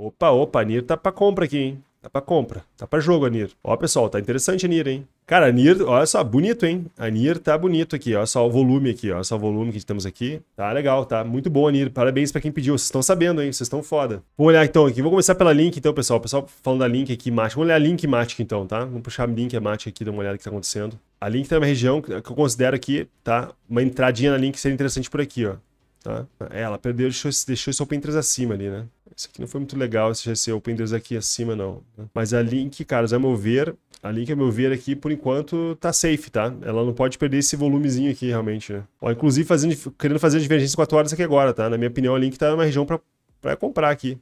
Opa, opa, a Nir tá pra compra aqui, hein? Tá pra compra. Tá pra jogo, a Nir. Ó, pessoal, tá interessante a Nir, hein? Cara, a Nir, olha só, bonito, hein? A Nir tá bonito aqui, olha só o volume aqui, olha só o volume que temos aqui. Tá legal, tá muito bom a Nir. Parabéns pra quem pediu, vocês estão sabendo, hein? Vocês estão foda. Vamos olhar então aqui, vou começar pela Link então, pessoal. O pessoal falando da Link aqui, Matic. Vamos olhar a Link Matic então, tá? Vamos puxar a Link a Matic aqui, dar uma olhada no que tá acontecendo. A Link tá uma região que eu considero aqui, tá? Uma entradinha na Link seria interessante por aqui, ó. Tá? É, ela perdeu, deixou, deixou esse open 3 acima ali, né? isso aqui não foi muito legal, esse, GC Open Deus aqui acima não. Né? Mas a Link, cara, a meu ver, a Link, a meu ver aqui, por enquanto, tá safe, tá? Ela não pode perder esse volumezinho aqui, realmente, né? Ó, inclusive, fazendo, querendo fazer a divergência 4 horas aqui agora, tá? Na minha opinião, a Link tá numa região pra, pra comprar aqui.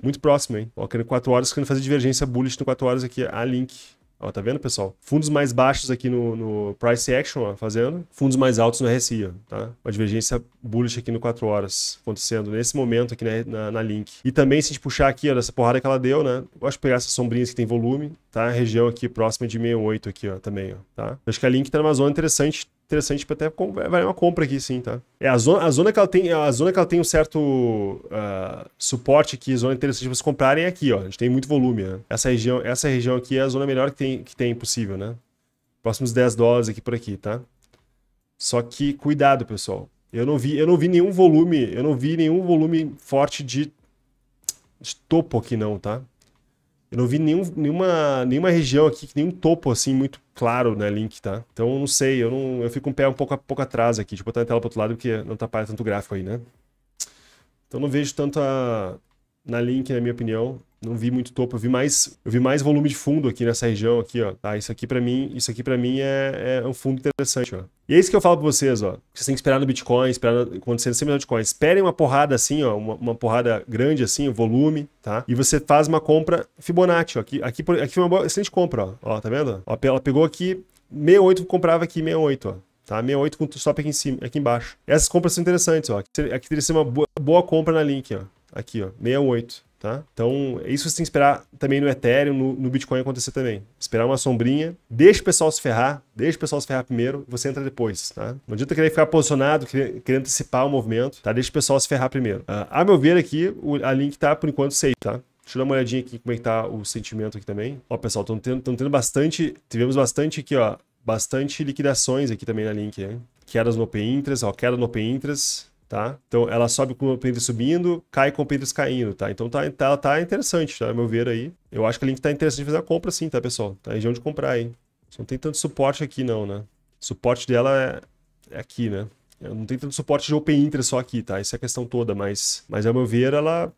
Muito próximo, hein? Ó, querendo 4 horas, querendo fazer divergência bullish no 4 horas aqui, a Link. Ó, tá vendo, pessoal? Fundos mais baixos aqui no, no price action, ó, fazendo. Fundos mais altos no RSI, ó, tá? Uma divergência bullish aqui no 4 horas, acontecendo nesse momento aqui na, na, na, link. E também, se a gente puxar aqui, ó, dessa porrada que ela deu, né? Eu gosto de pegar essas sombrinhas que tem volume, tá? região aqui próxima de 68 aqui, ó, também, ó, tá? Eu acho que a link tá numa zona interessante interessante para até vai uma compra aqui, sim, tá? É a zona, a zona que ela tem, a zona que ela tem um certo uh, suporte aqui zona interessante para vocês comprarem é aqui, ó. A gente tem muito volume, né? Essa região, essa região aqui é a zona melhor que tem, que tem possível, né? Próximos 10 dólares aqui por aqui, tá? Só que cuidado, pessoal. Eu não vi, eu não vi nenhum volume, eu não vi nenhum volume forte de, de topo aqui não, tá? Eu não vi nenhum, nenhuma, nenhuma região aqui, nenhum topo assim muito claro, né, Link, tá? Então não sei, eu não, eu fico um pé um pouco, um pouco atrás aqui, de botar a tela para outro lado porque não tá atrapalha tanto o gráfico aí, né? Então não vejo tanto a, na Link, na minha opinião não vi muito topo, eu vi mais, eu vi mais volume de fundo aqui nessa região aqui, ó, tá? Isso aqui para mim, isso aqui para mim é, é, um fundo interessante, ó. E é isso que eu falo para vocês, ó. Vocês têm que esperar no Bitcoin, esperar no, acontecendo sempre no Bitcoin. Esperem uma porrada assim, ó, uma, uma porrada grande assim, volume, tá? E você faz uma compra Fibonacci, ó. Aqui, aqui, aqui foi uma boa, excelente compra, ó. ó. Tá vendo? Ó, ela pegou aqui 68, comprava aqui 68, ó tá? 68 com stop aqui em cima, aqui embaixo. Essas compras são interessantes, ó. Aqui teria sido uma boa, boa compra na Link, ó. Aqui, ó, 68. Tá? Então, isso você tem que esperar também no Ethereum, no, no, Bitcoin acontecer também. Esperar uma sombrinha, deixa o pessoal se ferrar, deixa o pessoal se ferrar primeiro, você entra depois. Tá? Não adianta querer ficar posicionado, querer, querer antecipar o movimento, tá? deixa o pessoal se ferrar primeiro. Uh, a meu ver aqui, o, a link está por enquanto safe, tá? Deixa eu dar uma olhadinha aqui como é que tá o sentimento aqui também. Ó, pessoal, estão tendo, tendo bastante, tivemos bastante aqui, ó, bastante liquidações aqui também na Link, né? Quedas no Open Interest, ó, queda no Open Interest, tá? Então ela sobe com o pêndulo subindo, cai com o pêndulo caindo, tá? Então tá, tá, tá interessante, tá? A meu ver aí. Eu acho que a Link tá interessante fazer a compra sim, tá, pessoal? Tá região de comprar, aí Só não tem tanto suporte aqui não, né? O suporte dela é, é aqui, né? Não tem tanto suporte de Open interest só aqui, tá? Essa é a questão toda, mas, mas a meu ver ela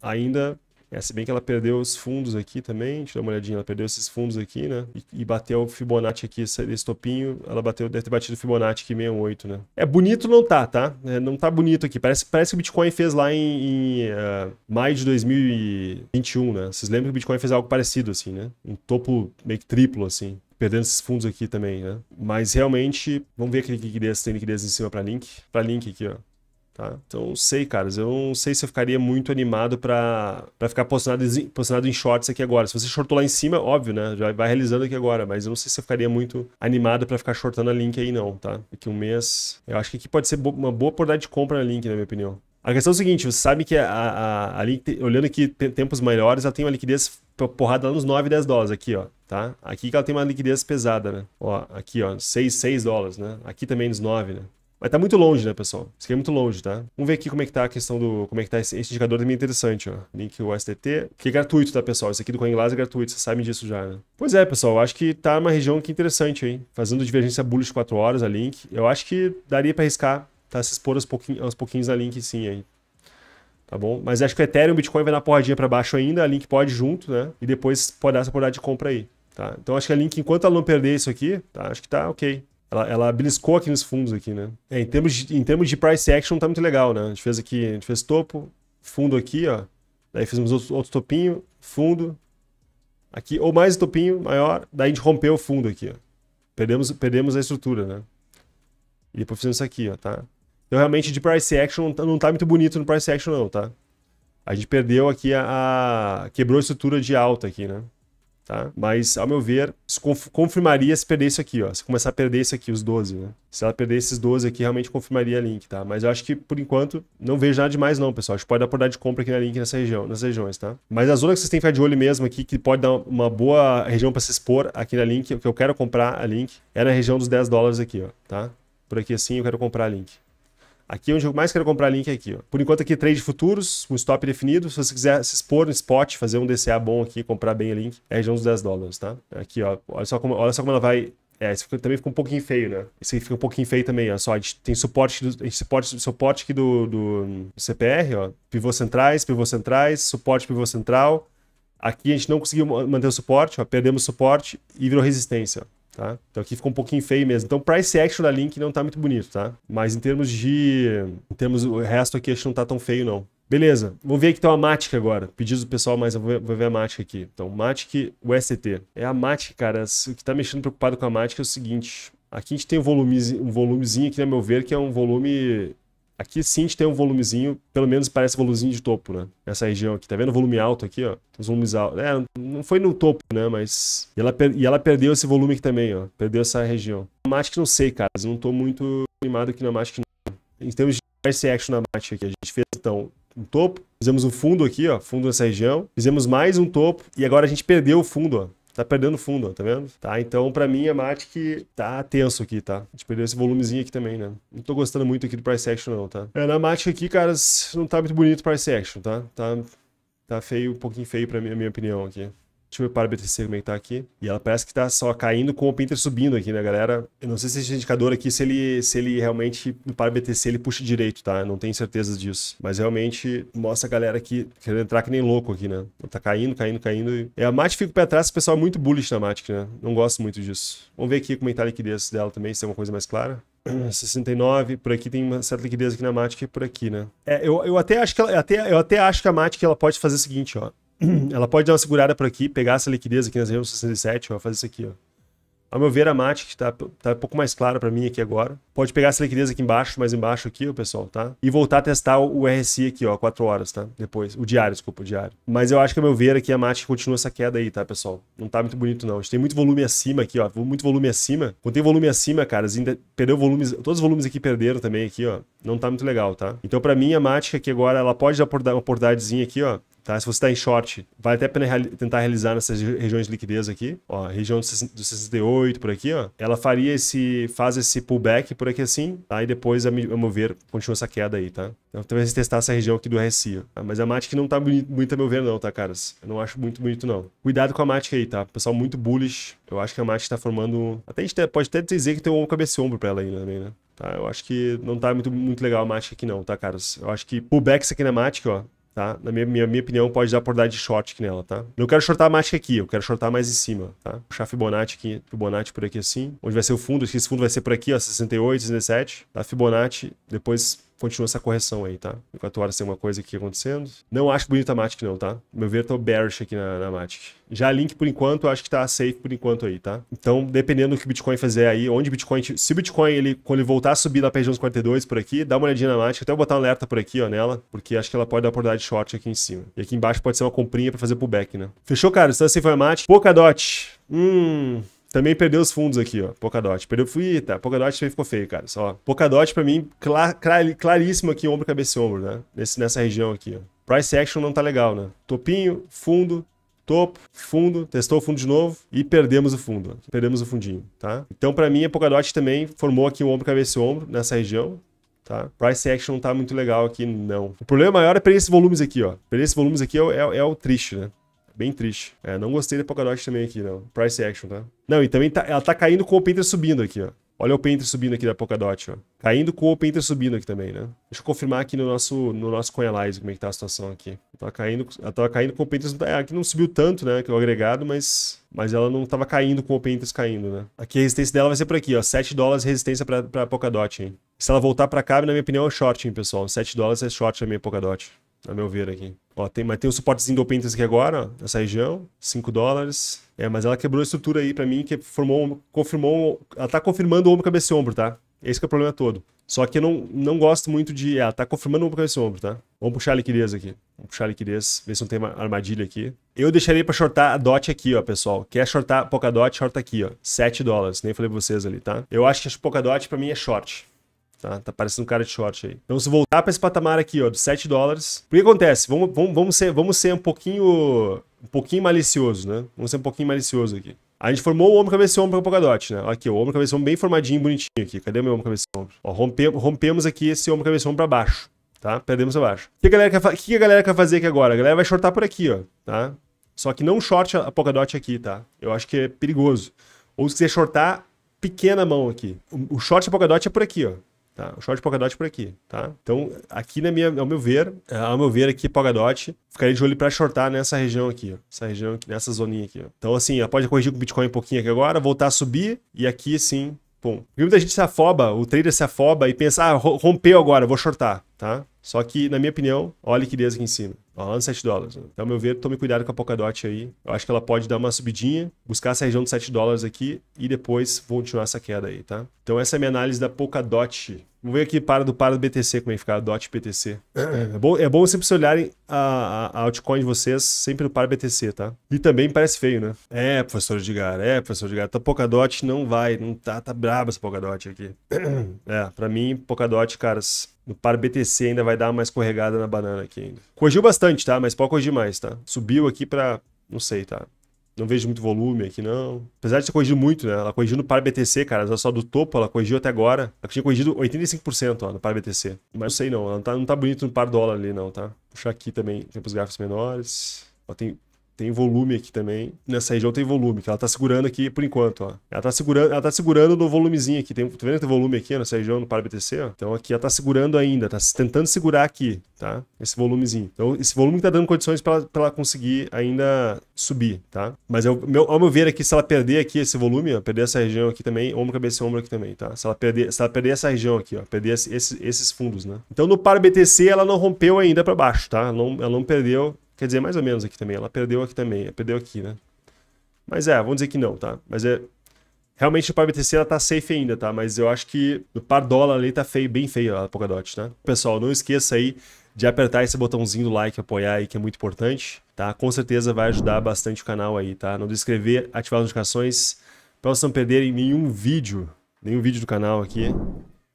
ainda é, se bem que ela perdeu os fundos aqui também, deixa eu dar uma olhadinha, ela perdeu esses fundos aqui, né? E, e bateu o Fibonacci aqui, esse, esse, topinho, ela bateu, deve ter batido o Fibonacci aqui, 68, né? É bonito não tá, tá? É, não tá bonito aqui, parece, parece que o Bitcoin fez lá em, em uh, maio de 2021, né? Vocês lembram que o Bitcoin fez algo parecido, assim, né? Um topo meio que triplo, assim perdendo esses fundos aqui também, né? Mas realmente, vamos ver aquele liquidez, tem liquidez em cima para Link. Para Link aqui, ó. Tá? Então, sei, caras. Eu não sei se eu ficaria muito animado para ficar posicionado, posicionado em shorts aqui agora. Se você shortou lá em cima, óbvio, né? Já vai realizando aqui agora, mas eu não sei se eu ficaria muito animado para ficar shortando a Link aí, não, tá? Daqui um mês. Eu acho que aqui pode ser bo uma boa oportunidade de compra na Link, na minha opinião. A questão é o seguinte: você sabe que a, a, a Link, olhando aqui tempos maiores, ela tem uma liquidez porrada lá nos 9, 10 dólares, aqui, ó, tá? Aqui que ela tem uma liquidez pesada, né? Ó, aqui, ó, 6, 6 dólares, né? Aqui também nos 9, né? Mas tá muito longe, né, pessoal? Isso aqui é muito longe, tá? Vamos ver aqui como é que tá a questão do... Como é que tá esse, esse indicador também é interessante, ó. Link USDT, que é gratuito, tá, pessoal? Isso aqui do CoinLaz é gratuito, vocês sabem disso já, né? Pois é, pessoal, acho que tá uma região que é interessante, hein? Fazendo divergência bullish 4 horas a Link. Eu acho que daria pra arriscar, tá? Se expor aos, pouquinho, aos pouquinhos a Link, sim, hein? Tá bom? Mas acho que o Ethereum e o Bitcoin vai na porradinha pra baixo ainda, a Link pode junto, né? E depois pode dar essa porrada de compra aí, tá? Então acho que a Link, enquanto ela não perder isso aqui, tá? Acho que tá ok. Ela, ela beliscou aqui nos fundos aqui, né? É, em, termos de, em termos de price action tá muito legal, né? A gente fez aqui, a gente fez topo, fundo aqui, ó. Daí fizemos outro, outro topinho, fundo. Aqui, ou mais um topinho maior. Daí a gente rompeu o fundo aqui, ó. Perdemos, perdemos a estrutura, né? E depois fizemos isso aqui, ó, tá? Então realmente de price action não tá, não tá muito bonito no price action não, tá? A gente perdeu aqui a, a... quebrou a estrutura de alta aqui, né? Tá? Mas, ao meu ver, confirmaria se perder isso aqui, ó. Se começar a perder isso aqui, os 12, né? Se ela perder esses 12 aqui, realmente confirmaria a Link, tá? Mas eu acho que, por enquanto, não vejo nada demais não, pessoal. Acho que pode dar por dar de compra aqui na Link nessa região, nas regiões, tá? Mas a zona que vocês têm que ficar de olho mesmo aqui, que pode dar uma boa região para se expor aqui na Link, o que eu quero comprar a Link, é na região dos 10 dólares aqui, ó, tá? Por aqui assim eu quero comprar a Link. Aqui é onde eu mais quero comprar link é aqui. Ó. Por enquanto aqui é trade futuros, um stop definido. Se você quiser se expor no spot, fazer um DCA bom aqui, comprar bem link, é região dos 10 dólares, tá? Aqui, ó. Olha só como, olha só como ela vai... É, esse também fica um pouquinho feio, né? Esse aqui fica um pouquinho feio também, ó. Só, a gente tem suporte, do, a gente suporte, suporte aqui do, do CPR, ó. Pivô centrais, pivô centrais, suporte pivô central. Aqui a gente não conseguiu manter o suporte, ó. Perdemos suporte e virou resistência, ó tá? Então aqui ficou um pouquinho feio mesmo. Então price action da Link não tá muito bonito, tá? Mas em termos de... Em termos do resto aqui, acho que não tá tão feio, não. Beleza, Vou ver aqui então a Matic agora. Pedidos do pessoal, mas eu vou, ver a Matic aqui. Então, Matic UST. É a Matic, cara. O que tá mexendo preocupado com a Matic é o seguinte. Aqui a gente tem um, volume, um volumezinho aqui, né, a meu ver, que é um volume Aqui sim a gente tem um volumezinho, pelo menos parece volumezinho de topo, né? Essa região aqui, tá vendo? Volume alto aqui, ó. Os volumes altos. É, não foi no topo, né? Mas. E ela, per... e ela perdeu esse volume aqui também, ó. Perdeu essa região. Na Matic não sei, cara. Eu não tô muito animado aqui na Matic, não. Em termos de price action na Matic aqui, a gente fez, então, um topo. Fizemos um fundo aqui, ó. Fundo nessa região. Fizemos mais um topo. E agora a gente perdeu o fundo, ó. Tá perdendo fundo, ó, tá vendo? Tá, então para mim a Matic tá tenso aqui, tá? A gente perdeu esse volumezinho aqui também, né? Não tô gostando muito aqui do price action não, tá? É, na Matic aqui, caras, não tá muito bonito o price action, tá? Tá, tá feio, um pouquinho feio pra mim, minha opinião aqui. Deixa eu parar o BTC como é que tá aqui. E ela parece que tá só caindo com o Pinter subindo aqui, né, galera? Eu não sei se esse indicador aqui, se ele, se ele realmente, no par BTC, ele puxa direito, tá? Eu não tenho certeza disso. Mas realmente mostra a galera aqui querendo entrar que nem louco aqui, né? Tá caindo, caindo, caindo. É, a Matic fica pra trás, o pessoal é muito bullish na Matic, né? Não gosto muito disso. Vamos ver aqui como é tá a liquidez dela também, se tem uma coisa mais clara. 69, por aqui tem uma certa liquidez aqui na Matic e por aqui, né? É, eu, eu até acho que ela, até, eu até acho que a Matic ela pode fazer o seguinte, ó. ela pode dar uma segurada por aqui, pegar essa liquidez aqui nas regiões 67, ó, fazer isso aqui, ó. Ao meu ver, a matic está tá, tá um pouco mais clara para mim aqui agora, Pode pegar essa liquidez aqui embaixo, mais embaixo aqui, ó, pessoal, tá? E voltar a testar o RSI aqui, ó, 4 horas, tá? Depois. O diário, desculpa, o diário. Mas eu acho que, a meu ver, aqui a Matic continua essa queda aí, tá, pessoal? Não tá muito bonito, não. A gente tem muito volume acima aqui, ó. Muito volume acima. Quando tem volume acima, cara, ainda perdeu volumes. Todos os volumes aqui perderam também, aqui, ó. Não tá muito legal, tá? Então, pra mim, a Matic aqui agora, ela pode dar uma oportunidadezinha aqui, ó. Tá? Se você está em short, vale até a pena reali tentar realizar nessas regiões de liquidez aqui, ó, região dos 68 por aqui, ó. Ela faria esse, faz esse pullback por por aqui assim, tá? E depois, a, meu ver, continua essa queda aí, tá? Então, talvez testar essa região aqui do RSI, tá? Mas a MATIC não tá muito a meu ver não, tá, caras? Eu não acho muito bonito não. Cuidado com a MATIC aí, tá? Pessoal muito bullish. Eu acho que a MATIC tá formando... Até a gente pode até dizer que tem um cabeça e ombro pra ela aí né, também, né? Tá, eu acho que não tá muito, muito legal a Matic aqui não, tá, caras? Eu acho que pullbacks aqui na Matic, ó, tá? Na minha, minha, minha opinião, pode dar por dar de short aqui nela, tá? Não quero shortar mais que aqui, eu quero shortar mais em cima, tá? Puxar Fibonacci aqui, Fibonacci por aqui assim, onde vai ser o fundo, esse fundo vai ser por aqui, ó, 68, 67, tá? Fibonacci, depois continua essa correção aí, tá? Enquanto horas tem uma coisa aqui acontecendo. Não acho bonita a Matic não, tá? Meu ver, tô bearish aqui na, na Matic. Já a Link, por enquanto, acho que tá safe por enquanto aí, tá? Então, dependendo do que o Bitcoin fizer aí, onde o Bitcoin... Se o Bitcoin, ele, quando ele voltar a subir na região dos 42 por aqui, dá uma olhadinha na Matic. Até vou botar um alerta por aqui, ó, nela, porque acho que ela pode dar oportunidade de short aqui em cima. E aqui embaixo pode ser uma comprinha pra fazer pullback, né? Fechou, cara? assim foi a matic Polkadot. Hum... Também perdeu os fundos aqui, ó. Polkadot. Perdeu. fui tá. Polkadot também ficou feio, cara. Só. Polkadot, pra mim, clar, claríssimo aqui, ombro, cabeça e ombro, né? Nesse, nessa região aqui, ó. Price action não tá legal, né? Topinho, fundo, topo, fundo, testou o fundo de novo e perdemos o fundo, perdemos o fundinho, tá? Então, para mim, a Polkadot também formou aqui ombro, cabeça e ombro nessa região, tá? Price action não tá muito legal aqui, não. O problema maior é perder esses volumes aqui, ó. Perder esses volumes aqui é, é, é o triste, né? Bem triste. É, não gostei da Polkadot também aqui, não. Price action, tá? Não, e também tá, ela tá caindo com o Painter subindo aqui, ó. Olha o Painter subindo aqui da Polkadot, ó. Caindo com o Painter subindo aqui também, né? Deixa eu confirmar aqui no nosso, no nosso CoinAlyze como é que tá a situação aqui. Tá caindo, ela tava caindo com o Painter... É, aqui não subiu tanto, né? Que é o agregado, mas... Mas ela não tava caindo com o Painter caindo, né? Aqui a resistência dela vai ser por aqui, ó. 7 dólares resistência pra, pra Polkadot, hein? Se ela voltar pra cá, na minha opinião, é short, hein, pessoal. 7 dólares é short na minha Polkadot. A meu ver aqui. Ó, tem, mas tem um suportezinho do OpenTest aqui agora, ó, nessa região, 5 dólares. É, mas ela quebrou a estrutura aí para mim, que formou, confirmou, ela tá confirmando ombro, cabeça e ombro, tá? Esse é o problema todo. Só que eu não, não gosto muito de... Ela tá confirmando ombro, cabeça e ombro, tá? Vamos puxar a liquidez aqui. Vamos puxar a liquidez, ver se não tem uma armadilha aqui. Eu deixaria para shortar a DOT aqui, ó, pessoal. Quer shortar Polkadot, shorta aqui, ó. 7 dólares, nem falei pra vocês ali, tá? Eu acho que a Polkadot para mim é short. Tá, tá parecendo um cara de short aí. Então, se voltar para esse patamar aqui, ó, dos 7 dólares. O que acontece? Vamos, vamos, vamos, ser, vamos ser um pouquinho. Um pouquinho malicioso, né? Vamos ser um pouquinho malicioso aqui. A gente formou o ombro, cabeça ombro com o Polkadot, né? Aqui, o ombro, cabeça ombro bem formadinho, bonitinho aqui. Cadê meu ombro, cabeça ombro? Ó, rompe, rompemos aqui esse ombro, cabeça e ombro para baixo, tá? Perdemos abaixo. O que a, galera quer, que a galera quer fazer aqui agora? A galera vai shortar por aqui, ó, tá? Só que não short a Polkadot aqui, tá? Eu acho que é perigoso. Ou se quiser shortar, pequena mão aqui. O, o short a Polkadot é por aqui, ó. Tá? O short Polkadot por aqui, tá? Então, aqui na minha, ao meu ver, é, ao meu ver aqui, Polkadot, ficaria de olho para shortar nessa região aqui, ó. Essa região aqui, nessa zoninha aqui, ó. Então, assim, pode corrigir com o Bitcoin um pouquinho aqui agora, voltar a subir e aqui, sim, pum. Porque muita gente se afoba, o trader se afoba e pensa, ah, rompeu agora, vou shortar, tá? Só que, na minha opinião, olha a liquidez aqui em cima. Falando 7 dólares. Então, ao meu ver, tome cuidado com a Polkadot aí. Eu acho que ela pode dar uma subidinha, buscar essa região de 7 dólares aqui e depois continuar essa queda aí, tá? Então, essa é a minha análise da Polkadot. Vamos ver aqui para do para do BTC, como é que fica, DOT BTC. É bom, é bom sempre se olharem a, a, altcoin de vocês sempre no para BTC, tá? E também parece feio, né? É, professor Edgar, é, professor Edgar. Então Polkadot não vai, não tá, tá braba essa Polkadot aqui. É, pra mim, Polkadot, caras, no para BTC ainda vai dar uma escorregada na banana aqui ainda. Corrigiu bastante bastante, tá? Mas pode é corrigir mais, tá? Subiu aqui pra... Não sei, tá? Não vejo muito volume aqui, não. Apesar de ter corrigido muito, né? Ela corrigiu no par BTC, cara. Ela só do topo, ela corrigiu até agora. Ela tinha corrigido 85% ó, no par BTC. Mas não sei, não. Ela não tá, não tá bonito no par dólar ali, não, tá? Puxar aqui também. Tem os gráficos menores. Ó, tem tem volume aqui também. Nessa região tem volume, que ela tá segurando aqui por enquanto, ó. Ela tá segurando, ela tá segurando no volumezinho aqui. Tem, tá vendo que tem volume aqui nessa região, no par BTC, ó? Então aqui ela tá segurando ainda, tá tentando segurar aqui, tá? Esse volumezinho. Então esse volume tá dando condições para ela conseguir ainda subir, tá? Mas eu, é meu, ao meu ver aqui, se ela perder aqui esse volume, ó, perder essa região aqui também, ombro, cabeça e ombro aqui também, tá? Se ela perder, se ela perder essa região aqui, ó, perder esse, esses fundos, né? Então no par BTC ela não rompeu ainda para baixo, tá? Ela não, ela não perdeu Quer dizer, mais ou menos aqui também. Ela perdeu aqui também. Ela perdeu aqui, né? Mas é, vamos dizer que não, tá? Mas é. Realmente o par BTC ela tá safe ainda, tá? Mas eu acho que no par dólar ali tá feio, bem feio a Polkadot, tá? Pessoal, não esqueça aí de apertar esse botãozinho do like, apoiar aí, que é muito importante, tá? Com certeza vai ajudar bastante o canal aí, tá? Não se inscrever, ativar as notificações, para vocês não perderem nenhum vídeo, nenhum vídeo do canal aqui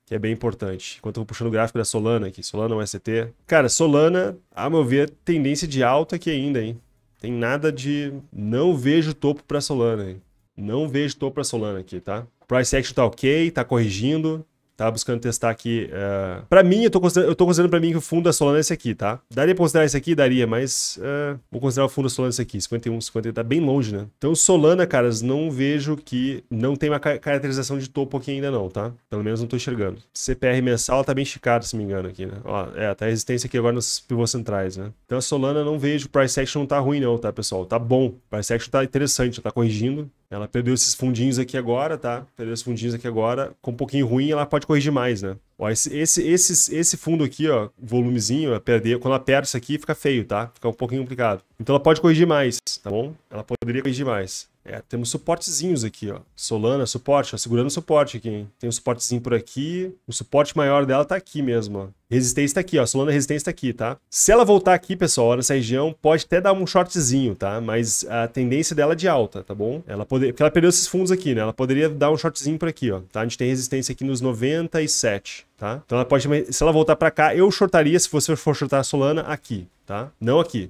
que é bem importante. Enquanto eu vou puxando o gráfico da Solana aqui, Solana UST. Cara, Solana, a meu ver, tendência de alta aqui ainda, hein? Tem nada de... Não vejo topo para Solana, hein? Não vejo topo para Solana aqui, tá? Price action tá ok, tá corrigindo. Tava tá? buscando testar aqui. Uh... Pra mim, eu tô, eu tô considerando pra mim que o fundo da Solana é esse aqui, tá? Daria pra considerar esse aqui? Daria, mas uh... vou considerar o fundo da Solana esse aqui. 51, 50, tá bem longe, né? Então, Solana, caras, não vejo que não tem uma caracterização de topo aqui ainda não, tá? Pelo menos não tô enxergando. CPR mensal tá bem esticado, se me engano, aqui, né? Ó, é, tá resistência aqui agora nos pivôs centrais, né? Então, a Solana não vejo. Price action não tá ruim não, tá, pessoal? Tá bom. Price action tá interessante, tá corrigindo. Ela perdeu esses fundinhos aqui agora, tá? Perdeu esses fundinhos aqui agora. Com um pouquinho ruim, ela pode corrigir mais, né? Ó, esse, esse, esse, esse fundo aqui, ó, volumezinho, perder, quando aperta isso aqui, fica feio, tá? Fica um pouquinho complicado. Então ela pode corrigir mais, tá bom? Ela poderia corrigir mais. É, temos suportezinhos aqui, ó. Solana, suporte, ó, segurando o suporte aqui, hein? Tem um suportezinho por aqui. O suporte maior dela tá aqui mesmo, ó. Resistência tá aqui, ó. Solana resistência tá aqui, tá? Se ela voltar aqui, pessoal, nessa região, pode até dar um shortzinho, tá? Mas a tendência dela é de alta, tá bom? Ela poder... Porque ela perdeu esses fundos aqui, né? Ela poderia dar um shortzinho por aqui, ó. Tá? A gente tem resistência aqui nos 97 tá? Então ela pode, se ela voltar para cá, eu shortaria se você for shortar a Solana aqui, tá? Não aqui,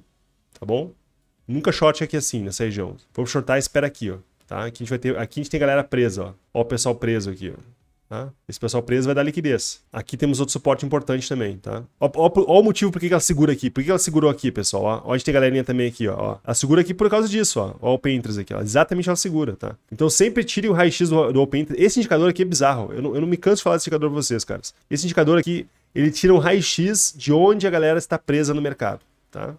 tá bom? Nunca short aqui assim, nessa região. Vamos shortar, espera aqui, ó. Tá? Aqui a gente vai ter, aqui a gente tem galera presa, ó. Ó o pessoal preso aqui, ó. Tá? Esse pessoal preso vai dar liquidez. Aqui temos outro suporte importante também, tá? o motivo por que ela segura aqui. Por que ela segurou aqui, pessoal? Ó, ó a gente tem galerinha também aqui, ó, Ela segura aqui por causa disso, ó. o Open Interest aqui, ó. Exatamente ela segura, tá? Então sempre tire o raio-x do, do Open Interest. Esse indicador aqui é bizarro. Eu não, eu não me canso de falar desse indicador pra vocês, caras. Esse indicador aqui, ele tira um raio-x de onde a galera está presa no mercado, tá?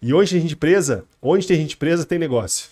E onde tem gente presa, onde tem gente presa, tem negócio,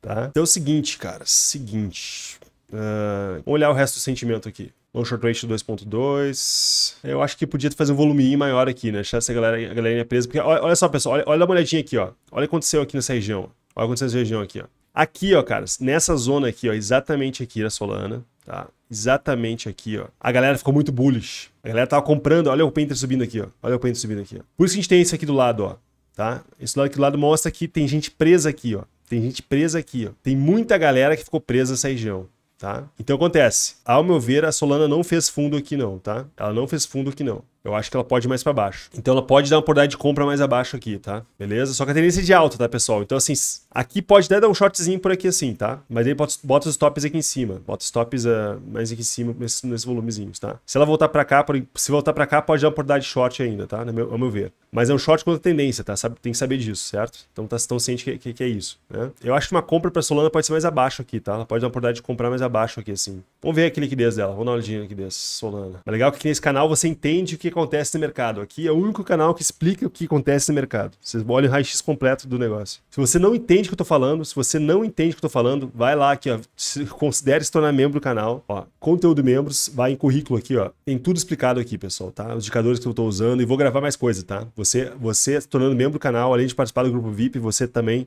tá? Então é o seguinte, cara. Seguinte... Uh, vamos olhar o resto do sentimento aqui. Low short rate 2.2. Eu acho que podia fazer um volume maior aqui, né? Deixar essa galera, a galerinha presa. Porque olha, olha só, pessoal. Olha, olha uma olhadinha aqui, ó. Olha o que aconteceu aqui nessa região. Olha o que aconteceu nessa região aqui, ó. Aqui, ó, caras. Nessa zona aqui, ó. Exatamente aqui da Solana, tá? Exatamente aqui, ó. A galera ficou muito bullish. A galera tava comprando. Olha o Painter subindo aqui, ó. Olha o Painter subindo aqui, ó. Por isso que a gente tem isso aqui do lado, ó. Tá? Esse lado aqui do lado mostra que tem gente presa aqui, ó. Tem gente presa aqui, ó. Tem muita galera que ficou presa nessa região tá? Então acontece, ao meu ver, a Solana não fez fundo aqui não, tá? Ela não fez fundo aqui não. Eu acho que ela pode ir mais para baixo. Então ela pode dar uma oportunidade de compra mais abaixo aqui, tá? Beleza? Só que a tendência é de alta, tá, pessoal? Então, assim, aqui pode até dar um shortzinho por aqui, assim, tá? Mas aí bota, os tops aqui em cima. Bota os tops uh, mais aqui em cima, nesses nesse volumezinhos, tá? Se ela voltar para cá, se voltar para cá, pode dar uma oportunidade de short ainda, tá? No meu, ao meu ver. Mas é um short contra tendência, tá? Sabe, tem que saber disso, certo? Então tá tão ciente que, que, que, é isso, né? Eu acho que uma compra para Solana pode ser mais abaixo aqui, tá? Ela pode dar uma oportunidade de comprar mais abaixo aqui, assim. Vamos ver aqui a liquidez dela. Vamos dar uma olhadinha aqui liquidez Solana. Mas é legal que aqui nesse canal você entende o que acontece no mercado. Aqui é o único canal que explica o que acontece no mercado. Vocês olham o raio-x completo do negócio. Se você não entende o que eu tô falando, se você não entende o que eu tô falando, vai lá aqui, ó. Se considere se tornar membro do canal. Ó, conteúdo membros, vai em currículo aqui, ó. Tem tudo explicado aqui, pessoal, tá? Os indicadores que eu tô usando e vou gravar mais coisa, tá? Você, você se tornando membro do canal, além de participar do grupo VIP, você também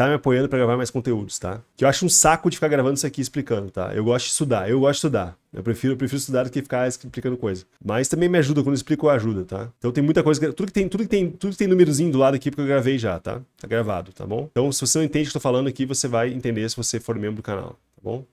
tá me apoiando para gravar mais conteúdos, tá? Que eu acho um saco de ficar gravando isso aqui explicando, tá? Eu gosto de estudar, eu gosto de estudar. Eu prefiro, eu prefiro estudar do que ficar explicando coisa. Mas também me ajuda, quando eu explico, eu ajuda, tá? Então tem muita coisa. Tudo que tem, tudo que tem, tudo que tem númerozinho do lado aqui, porque eu gravei já, tá? Tá gravado, tá bom? Então, se você não entende o que eu tô falando aqui, você vai entender se você for membro do canal, tá bom?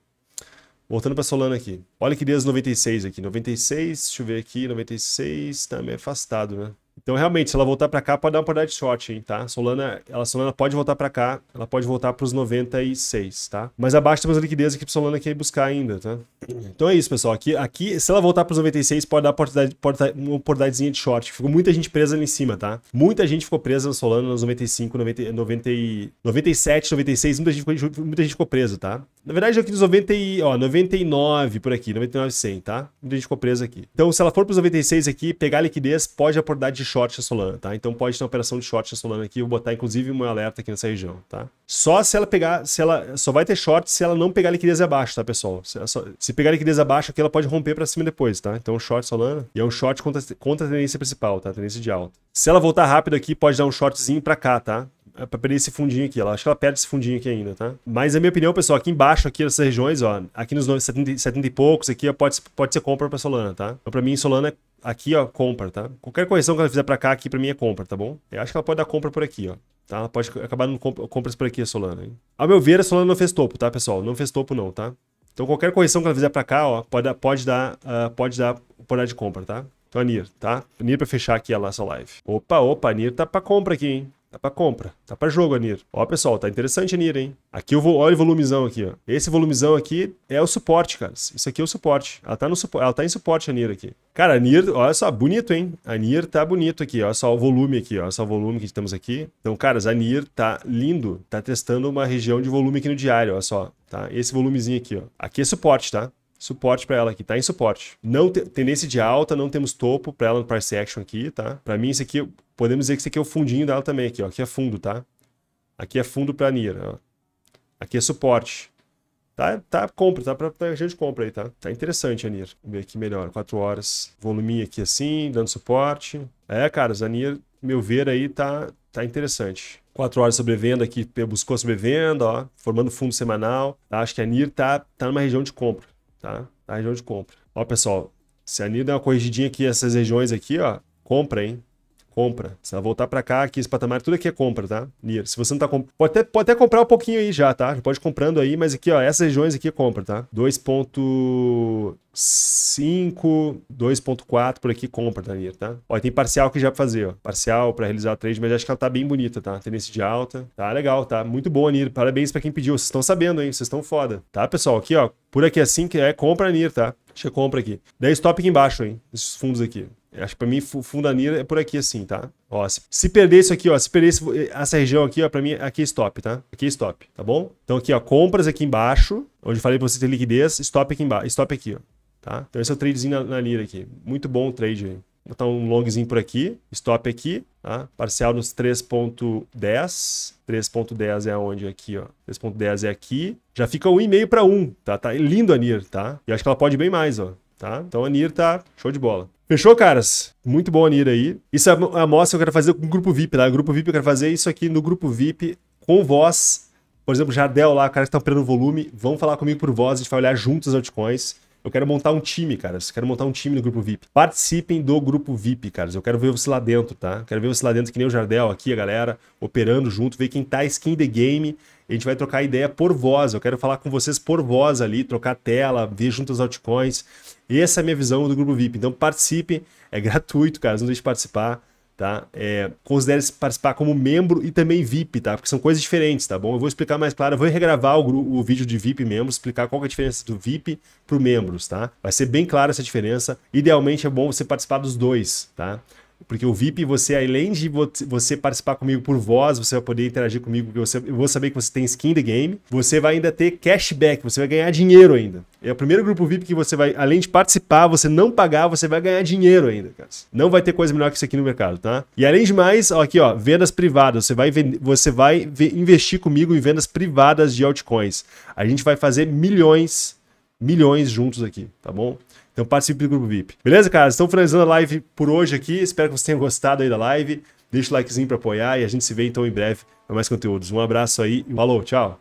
Voltando para Solana aqui. Olha que dia 96 aqui. 96, deixa eu ver aqui. 96 tá meio afastado, né? Então, realmente, se ela voltar para cá, pode dar uma oportunidade de short, hein, tá? Solana, ela, Solana pode voltar para cá, ela pode voltar para os 96, tá? Mas abaixo temos a liquidez aqui para Solana que buscar ainda, tá? Então é isso, pessoal. Aqui, aqui se ela voltar para os 96, pode dar oportunidade, uma oportunidadezinha de short. Ficou muita gente presa ali em cima, tá? Muita gente ficou presa na Solana nos 95, 90, 90 97, 96, muita gente, ficou, muita gente ficou presa, tá? Na verdade, aqui nos 90, ó, 99 por aqui, 99, 100, tá? Muita gente ficou presa aqui. Então, se ela for para os 96 aqui, pegar a liquidez, pode dar oportunidade de short a Solana, tá? Então pode ter uma operação de short a Solana aqui, eu vou botar inclusive um alerta aqui nessa região, tá? Só se ela pegar, se ela só vai ter short se ela não pegar liquidez abaixo, tá, pessoal? Se, só, se pegar liquidez abaixo aqui, ela pode romper para cima depois, tá? Então short Solana e é um short contra, contra a tendência principal, tá? A tendência de alta. Se ela voltar rápido aqui, pode dar um shortzinho para cá, tá? É pra perder esse fundinho aqui. Ela acho que ela perde esse fundinho aqui ainda, tá? Mas a minha opinião, pessoal, aqui embaixo, aqui nessas regiões, ó, aqui nos 70, 70 e poucos, aqui pode, pode ser compra pra Solana, tá? Então, pra mim, Solana é Aqui, ó, compra, tá? Qualquer correção que ela fizer para cá, aqui para mim é compra, tá bom? Eu acho que ela pode dar compra por aqui, ó. Tá? Ela pode acabar dando comp compras por aqui, a Solana. Hein? Ao meu ver, a Solana não fez topo, tá, pessoal? Não fez topo não, tá? Então qualquer correção que ela fizer para cá, ó, pode, pode dar, uh, pode dar poder de compra, tá? Então a NIR, tá? NIR para fechar aqui a nossa live. Opa, opa, a NIR tá para compra aqui, hein? Tá pra compra. Tá pra jogo a Nier. Ó, pessoal, tá interessante a Nier, hein? Aqui eu vou. Olha o volumezão aqui, ó. Esse volumezão aqui é o suporte, cara. Isso aqui é o suporte. Ela tá, no supo... Ela tá em suporte a Nier aqui. Cara, a Nier, olha só, bonito, hein? A Nier tá bonito aqui, olha só o volume aqui, olha só o volume que temos aqui. Então, caras, a Nier tá lindo, tá testando uma região de volume aqui no diário, olha só, tá? Esse volumezinho aqui, ó. Aqui é suporte, tá? suporte para ela aqui, tá em suporte. Não te, tendência de alta, não temos topo para ela no price action aqui, tá? Para mim isso aqui, podemos dizer que isso aqui é o fundinho dela também aqui, ó. Aqui é fundo, tá? Aqui é fundo para NIR, ó. Aqui é suporte. Tá, tá compra, tá para a gente compra aí, tá? Tá interessante a NIR. Vamos ver aqui melhor, 4 horas. volume aqui assim, dando suporte. É, caras, a NIR, meu ver aí tá tá interessante. 4 horas sobrevenda aqui, buscou sobrevenda, ó, formando fundo semanal. Tá? Acho que a NIR tá tá numa região de compra tá? Na região de compra. Ó, pessoal, se a Nida é uma corrigidinha aqui, essas regiões aqui, ó, compra, hein? compra. Se ela voltar para cá, aqui esse patamar, tudo aqui é compra, tá? Nier. Se você não tá comprando, pode até, pode até comprar um pouquinho aí já, tá? Pode ir comprando aí, mas aqui, ó, essas regiões aqui é compra, tá? 2.5, 2.4 por aqui compra, tá, Nier, tá? Ó, tem parcial que já é pra fazer, ó. Parcial para realizar trade, mas acho que ela tá bem bonita, tá? Tendência de alta. Tá legal, tá? Muito boa, Nier. Parabéns para quem pediu. Vocês estão sabendo, hein? Vocês estão foda. Tá, pessoal? Aqui, ó. Por aqui assim que é compra, Nier, tá? Deixa eu compra aqui. Daí stop aqui embaixo, hein? Esses fundos aqui. Acho que pra mim, Fundanira é por aqui assim, tá? Ó, se, perder isso aqui, ó, se perder esse, essa região aqui, ó, pra mim, aqui é stop, tá? Aqui é stop, tá bom? Então aqui, ó, compras aqui embaixo, onde falei pra você ter liquidez, stop aqui embaixo, stop aqui, ó, tá? Então esse é o tradezinho na, na Lira aqui. Muito bom o trade aí. Botar um longzinho por aqui, stop aqui, tá? Parcial nos 3.10. 3.10 é onde aqui, ó. 3.10 é aqui. Já fica 1,5 para 1, tá? Tá lindo a NIR, tá? E acho que ela pode bem mais, ó tá? Então a NIR tá show de bola. Fechou, caras? Muito bom a NIR aí. Isso é a amostra que eu quero fazer com o grupo VIP, tá? O grupo VIP eu quero fazer isso aqui no grupo VIP com voz. Por exemplo, Jardel lá, o cara que tá operando volume, vão falar comigo por voz, a gente vai olhar juntos os altcoins. Eu quero montar um time, cara. Eu quero montar um time no grupo VIP. Participem do grupo VIP, cara. Eu quero ver você lá dentro, tá? Eu quero ver você lá dentro, que nem o Jardel aqui, a galera, operando junto, ver quem tá skin the game. A gente vai trocar ideia por voz. Eu quero falar com vocês por voz ali, trocar tela, ver junto os altcoins. Essa é a minha visão do grupo VIP. Então participe, é gratuito, cara. Não deixe de participar tá? É, considere participar como membro e também VIP, tá? Porque são coisas diferentes, tá bom? Eu vou explicar mais claro, eu vou regravar o, o vídeo de VIP membros, explicar qual é a diferença do VIP para membros, tá? Vai ser bem clara essa diferença. Idealmente é bom você participar dos dois, tá? Porque o VIP, você, além de você participar comigo por voz, você vai poder interagir comigo, porque você, eu vou saber que você tem skin the game. Você vai ainda ter cashback, você vai ganhar dinheiro ainda. É o primeiro grupo VIP que você vai, além de participar, você não pagar, você vai ganhar dinheiro ainda, cara. Não vai ter coisa melhor que isso aqui no mercado, tá? E além de mais, ó, aqui, ó, vendas privadas. Você vai, você vai investir comigo em vendas privadas de altcoins. A gente vai fazer milhões, milhões juntos aqui, tá bom? Então participe do grupo VIP. Beleza, cara? Estão finalizando a live por hoje aqui. Espero que vocês tenham gostado aí da live. Deixa o likezinho para apoiar e a gente se vê então em breve para mais conteúdos. Um abraço aí e falou, tchau!